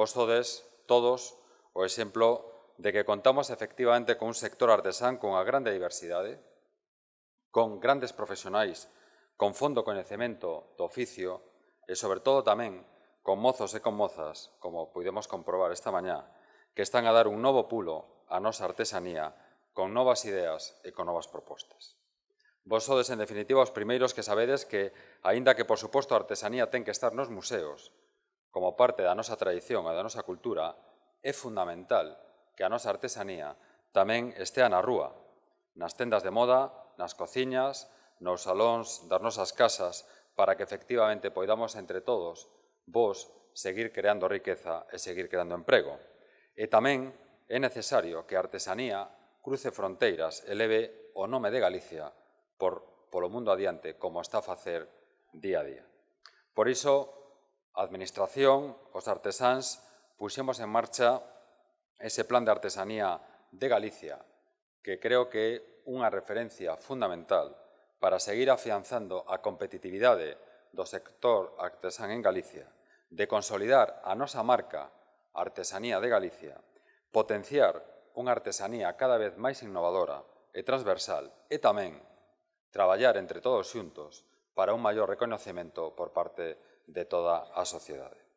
Vos sodes, todos, o exemplo de que contamos efectivamente con un sector artesán con a grande diversidade, con grandes profesionais, con fondo coñecemento do oficio e, sobre todo, tamén con mozos e con mozas, como podemos comprobar esta mañá, que están a dar un novo pulo á nosa artesanía con novas ideas e con novas propostas. Vos sodes, en definitiva, os primeiros que sabedes que, aínda que, por suposto, a artesanía ten que estar nos museos, como parte da nosa tradición e da nosa cultura, é fundamental que a nosa artesanía tamén estea na rúa, nas tendas de moda, nas cociñas, nos salóns das nosas casas, para que efectivamente poidamos entre todos, vos, seguir creando riqueza e seguir creando emprego. E tamén é necesario que a artesanía cruce fronteiras e leve o nome de Galicia por, polo mundo adiante como está a facer día a día. Por iso, a Administración, os artesáns, puxemos en marcha ese plan de artesanía de Galicia, que creo que é unha referencia fundamental para seguir afianzando a competitividade do sector artesán en Galicia, de consolidar a nosa marca Artesanía de Galicia, potenciar unha artesanía cada vez máis innovadora e transversal e tamén traballar entre todos xuntos para un maior reconocemento por parte de toda a sociedade.